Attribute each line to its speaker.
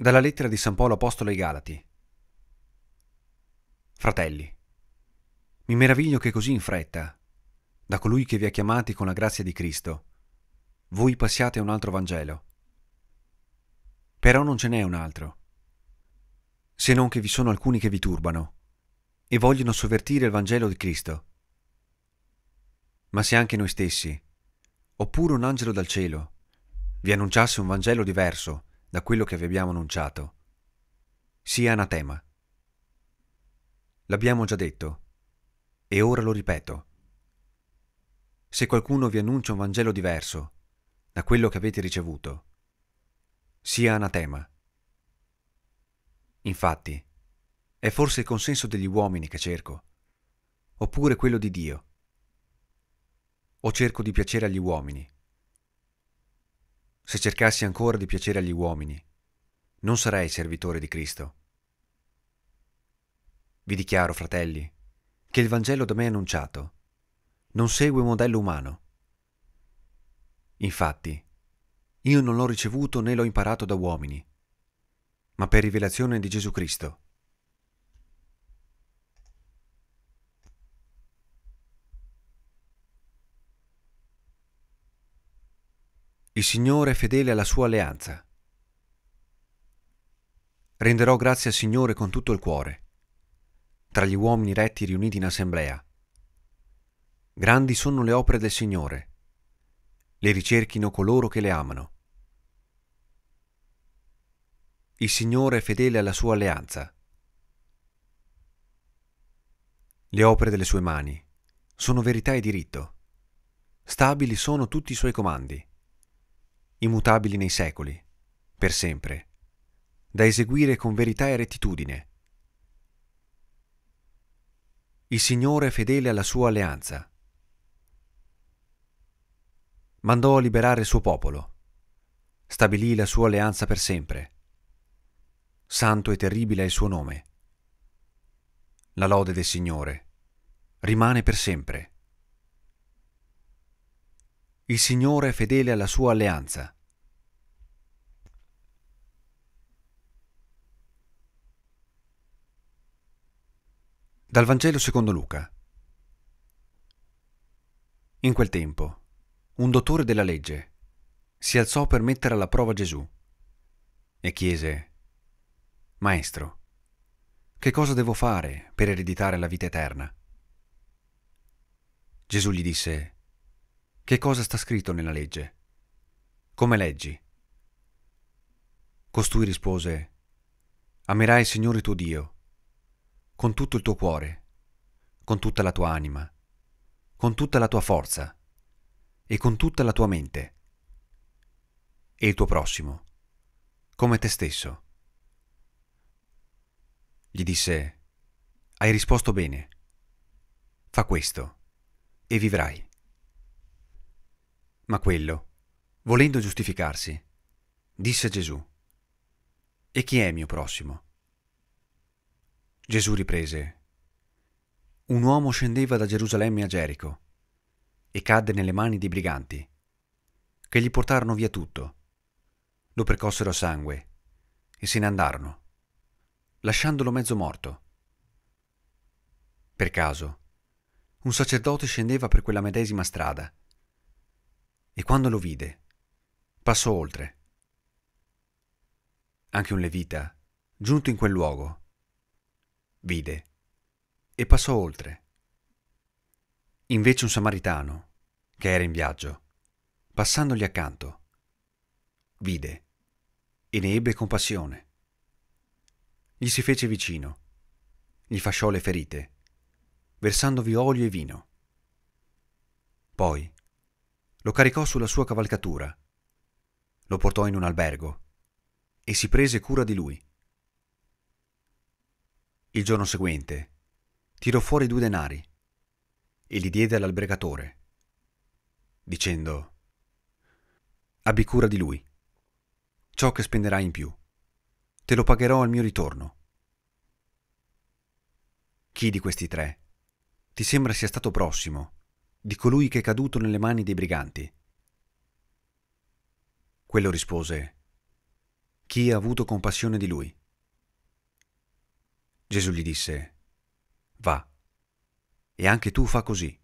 Speaker 1: Dalla lettera di San Paolo Apostolo ai Galati. Fratelli, mi meraviglio che così in fretta, da colui che vi ha chiamati con la grazia di Cristo, voi passiate a un altro Vangelo. Però non ce n'è un altro, se non che vi sono alcuni che vi turbano e vogliono sovvertire il Vangelo di Cristo. Ma se anche noi stessi, oppure un angelo dal cielo, vi annunciasse un Vangelo diverso, da quello che vi abbiamo annunciato, sia anatema. L'abbiamo già detto, e ora lo ripeto. Se qualcuno vi annuncia un Vangelo diverso da quello che avete ricevuto, sia anatema. Infatti, è forse il consenso degli uomini che cerco, oppure quello di Dio. O cerco di piacere agli uomini se cercassi ancora di piacere agli uomini, non sarei servitore di Cristo. Vi dichiaro, fratelli, che il Vangelo da me annunciato non segue un modello umano. Infatti, io non l'ho ricevuto né l'ho imparato da uomini, ma per rivelazione di Gesù Cristo. Il Signore è fedele alla sua alleanza. Renderò grazie al Signore con tutto il cuore, tra gli uomini retti riuniti in assemblea. Grandi sono le opere del Signore, le ricerchino coloro che le amano. Il Signore è fedele alla sua alleanza. Le opere delle sue mani sono verità e diritto. Stabili sono tutti i suoi comandi immutabili nei secoli, per sempre, da eseguire con verità e rettitudine. Il Signore è fedele alla sua alleanza. Mandò a liberare il suo popolo, stabilì la sua alleanza per sempre. Santo e terribile è il suo nome. La lode del Signore rimane per sempre. Il Signore è fedele alla sua alleanza. Dal Vangelo secondo Luca. In quel tempo, un dottore della legge si alzò per mettere alla prova Gesù e chiese, Maestro, che cosa devo fare per ereditare la vita eterna? Gesù gli disse, che cosa sta scritto nella legge? Come leggi? Costui rispose, Amerai il Signore tuo Dio, con tutto il tuo cuore, con tutta la tua anima, con tutta la tua forza e con tutta la tua mente, e il tuo prossimo, come te stesso. Gli disse, Hai risposto bene, fa questo e vivrai. Ma quello, volendo giustificarsi, disse a Gesù, E chi è mio prossimo? Gesù riprese, Un uomo scendeva da Gerusalemme a Gerico e cadde nelle mani dei briganti, che gli portarono via tutto, lo percossero a sangue e se ne andarono, lasciandolo mezzo morto. Per caso, un sacerdote scendeva per quella medesima strada e quando lo vide, passò oltre. Anche un levita, giunto in quel luogo, vide e passò oltre. Invece un samaritano, che era in viaggio, passandogli accanto, vide e ne ebbe compassione. Gli si fece vicino, gli fasciò le ferite, versandovi olio e vino. Poi lo caricò sulla sua cavalcatura, lo portò in un albergo e si prese cura di lui. Il giorno seguente tirò fuori due denari e li diede all'albergatore, dicendo Abbi cura di lui, ciò che spenderai in più, te lo pagherò al mio ritorno. Chi di questi tre ti sembra sia stato prossimo? di colui che è caduto nelle mani dei briganti? Quello rispose, Chi ha avuto compassione di lui? Gesù gli disse, Va, e anche tu fa così.